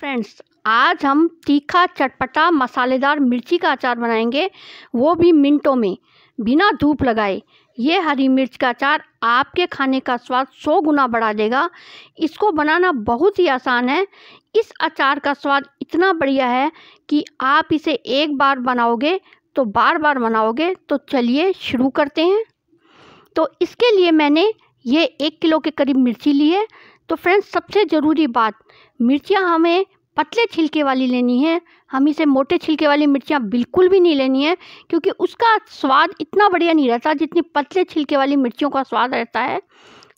friends आज हम तीखा चटपटा मसालेदार मिर्ची का अचार बनाएंगे वो भी मिनटों में बिना धूप लगाए ये हरी मिर्च का अचार आपके खाने का स्वाद सौ गुना बढ़ा देगा इसको बनाना बहुत ही आसान है इस अचार का स्वाद इतना बढ़िया है कि आप इसे एक बार बनाओगे तो बार बार बनाओगे तो चलिए शुरू करते हैं तो इसके लिए मैंने ये एक किलो के करीब मिर्ची ली है तो फ्रेंड्स सबसे ज़रूरी बात मिर्चियाँ हमें पतले छिलके वाली लेनी है हम इसे मोटे छिलके वाली मिर्चियाँ बिल्कुल भी नहीं लेनी है क्योंकि उसका स्वाद इतना बढ़िया नहीं रहता जितनी पतले छिलके वाली मिर्चियों का स्वाद रहता है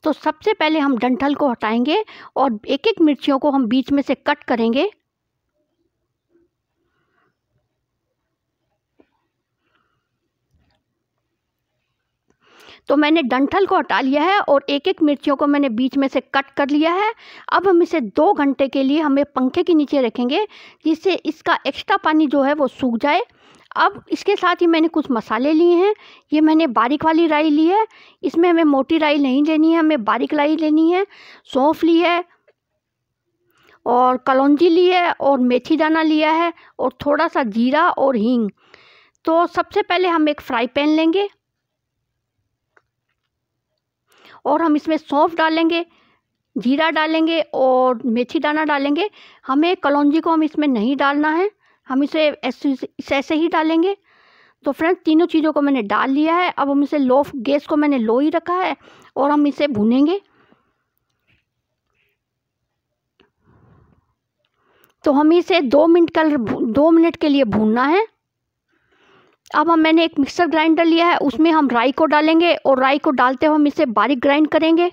तो सबसे पहले हम डंठल को हटाएंगे और एक एक मिर्चियों को हम बीच में से कट करेंगे तो मैंने डंठल को हटा लिया है और एक एक मिर्चियों को मैंने बीच में से कट कर लिया है अब हम इसे दो घंटे के लिए हमें पंखे के नीचे रखेंगे जिससे इसका एक्स्ट्रा पानी जो है वो सूख जाए अब इसके साथ ही मैंने कुछ मसाले लिए हैं ये मैंने बारीक वाली राई ली है इसमें हमें मोटी राई नहीं लेनी है हमें बारीक राई लेनी है सौंफ ली है और कलौजी ली है और मेथी दाना लिया है और थोड़ा सा जीरा और हींग तो सबसे पहले हम एक फ्राई पैन लेंगे और हम इसमें सौंफ डालेंगे जीरा डालेंगे और मेथी दाना डालेंगे हमें कलौजी को हम इसमें नहीं डालना है हम इसे ऐसे ऐसे ही डालेंगे तो फ्रेंड्स तीनों चीज़ों को मैंने डाल लिया है अब हम इसे लो गैस को मैंने लो ही रखा है और हम इसे भुनेंगे तो हम इसे दो मिनट का दो मिनट के लिए भूनना है अब हम मैंने एक मिक्सर ग्राइंडर लिया है उसमें हम राई को डालेंगे और राई को डालते हुए हम इसे बारीक ग्राइंड करेंगे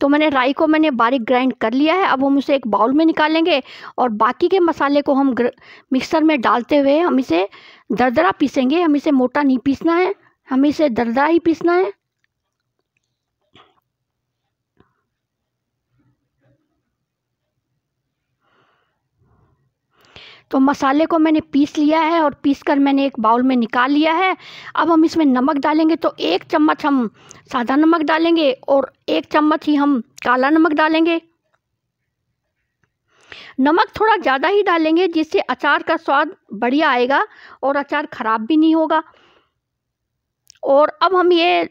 तो मैंने राई को मैंने बारीक ग्राइंड कर लिया है अब हम उसे एक बाउल में निकालेंगे और बाकी के मसाले को हम मिक्सर में डालते हुए हम इसे दरदरा पीसेंगे हम इसे मोटा नहीं पीसना है हम इसे दरदरा ही पीसना है तो मसाले को मैंने पीस लिया है और पीस कर मैंने एक बाउल में निकाल लिया है अब हम इसमें नमक डालेंगे तो एक चम्मच हम सादा नमक डालेंगे और एक चम्मच ही हम काला नमक डालेंगे नमक थोड़ा ज़्यादा ही डालेंगे जिससे अचार का स्वाद बढ़िया आएगा और अचार ख़राब भी नहीं होगा और अब हम ये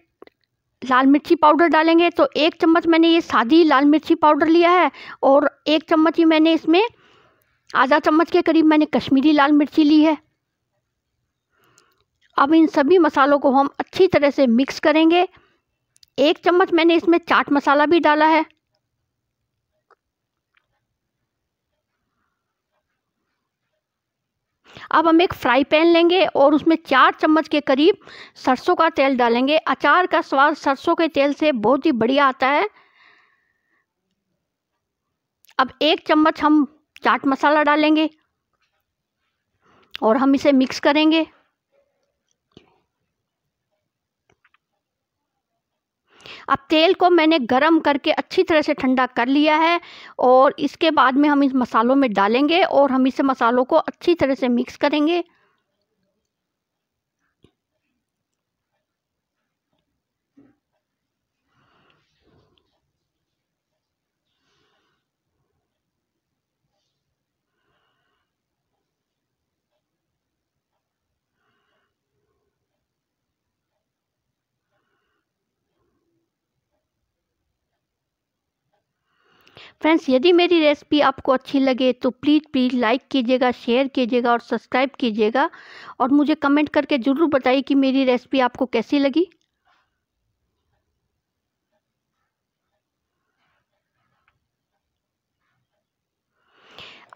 लाल मिर्ची पाउडर डालेंगे तो एक चम्मच मैंने ये सादी लाल मिर्ची पाउडर लिया है और एक चम्मच ही मैंने इसमें आधा चम्मच के करीब मैंने कश्मीरी लाल मिर्ची ली है अब इन सभी मसालों को हम अच्छी तरह से मिक्स करेंगे एक चम्मच मैंने इसमें चाट मसाला भी डाला है अब हम एक फ्राई पैन लेंगे और उसमें चार चम्मच के करीब सरसों का तेल डालेंगे अचार का स्वाद सरसों के तेल से बहुत ही बढ़िया आता है अब एक चम्मच हम चाट मसाला डालेंगे और हम इसे मिक्स करेंगे अब तेल को मैंने गरम करके अच्छी तरह से ठंडा कर लिया है और इसके बाद में हम इस मसालों में डालेंगे और हम इसे मसालों को अच्छी तरह से मिक्स करेंगे फ्रेंड्स यदि मेरी रेसिपी आपको अच्छी लगे तो प्लीज़ प्लीज़ लाइक कीजिएगा शेयर कीजिएगा और सब्सक्राइब कीजिएगा और मुझे कमेंट करके ज़रूर बताइए कि मेरी रेसिपी आपको कैसी लगी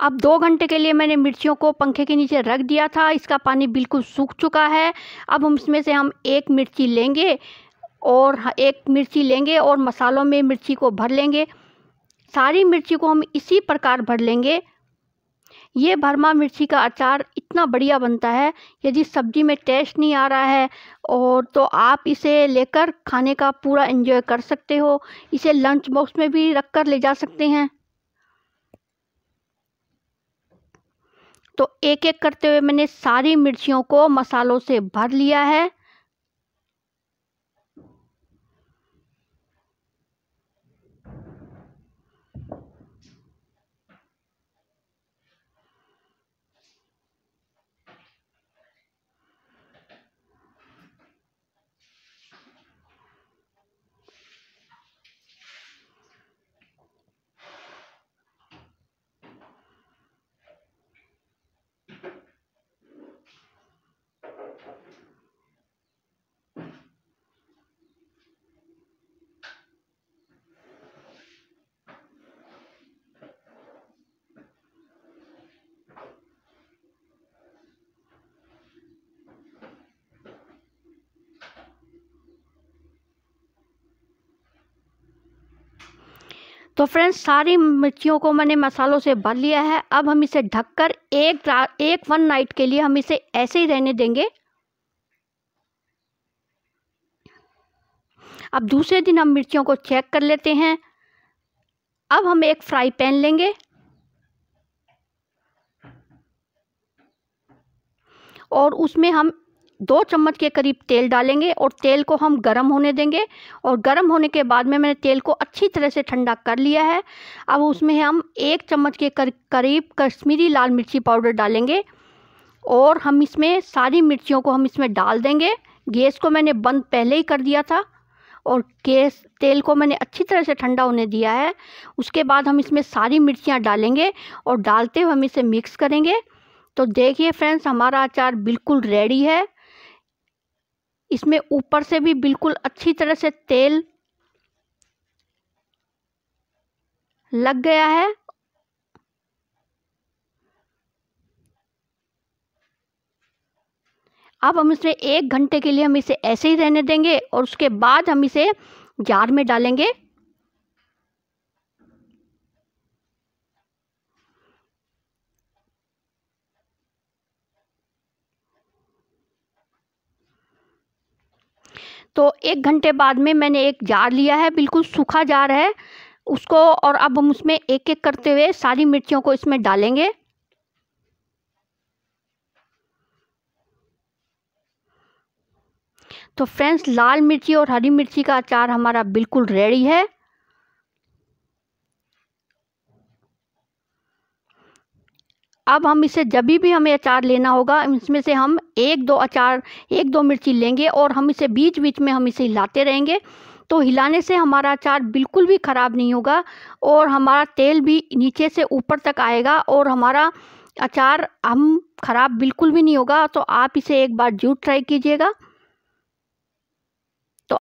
अब दो घंटे के लिए मैंने मिर्चियों को पंखे के नीचे रख दिया था इसका पानी बिल्कुल सूख चुका है अब हम इसमें से हम एक मिर्ची लेंगे और एक मिर्ची लेंगे और मसालों में मिर्ची को भर लेंगे सारी मिर्ची को हम इसी प्रकार भर लेंगे ये भरमा मिर्ची का अचार इतना बढ़िया बनता है यदि सब्जी में टेस्ट नहीं आ रहा है और तो आप इसे लेकर खाने का पूरा एंजॉय कर सकते हो इसे लंच बॉक्स में भी रख कर ले जा सकते हैं तो एक एक करते हुए मैंने सारी मिर्चियों को मसालों से भर लिया है तो फ्रेंड्स सारी मिर्चियों को मैंने मसालों से भर लिया है अब हम इसे ढककर एक एक वन नाइट के लिए हम इसे ऐसे ही रहने देंगे अब दूसरे दिन हम मिर्चियों को चेक कर लेते हैं अब हम एक फ्राई पैन लेंगे और उसमें हम दो चम्मच के करीब तेल डालेंगे और तेल को हम गर्म होने देंगे और गर्म होने के बाद में मैंने तेल को अच्छी तरह से ठंडा कर लिया है अब उसमें हम एक चम्मच के करीब कश्मीरी लाल मिर्ची पाउडर डालेंगे और हम इसमें सारी मिर्चियों को हम इसमें डाल देंगे गैस को मैंने बंद पहले ही कर दिया था और गैस तेल को मैंने अच्छी तरह से ठंडा होने दिया है उसके बाद हम इसमें सारी मिर्चियाँ डालेंगे और डालते हुए हम इसे मिक्स करेंगे तो देखिए फ्रेंड्स हमारा अचार बिल्कुल रेडी है इसमें ऊपर से भी बिल्कुल अच्छी तरह से तेल लग गया है अब हम इसमें एक घंटे के लिए हम इसे ऐसे ही रहने देंगे और उसके बाद हम इसे जार में डालेंगे तो एक घंटे बाद में मैंने एक जार लिया है बिल्कुल सूखा जार है उसको और अब हम उसमें एक एक करते हुए सारी मिर्चियों को इसमें डालेंगे तो फ्रेंड्स लाल मिर्ची और हरी मिर्ची का अचार हमारा बिल्कुल रेडी है अब हम इसे जब भी हमें अचार लेना होगा इसमें से हम एक दो अचार एक दो मिर्ची लेंगे और हम इसे बीच बीच में हम इसे हिलाते रहेंगे तो हिलाने से हमारा अचार बिल्कुल भी ख़राब नहीं होगा और हमारा तेल भी नीचे से ऊपर तक आएगा और हमारा अचार हम ख़राब बिल्कुल भी नहीं होगा तो आप इसे एक बार जरूर ट्राई कीजिएगा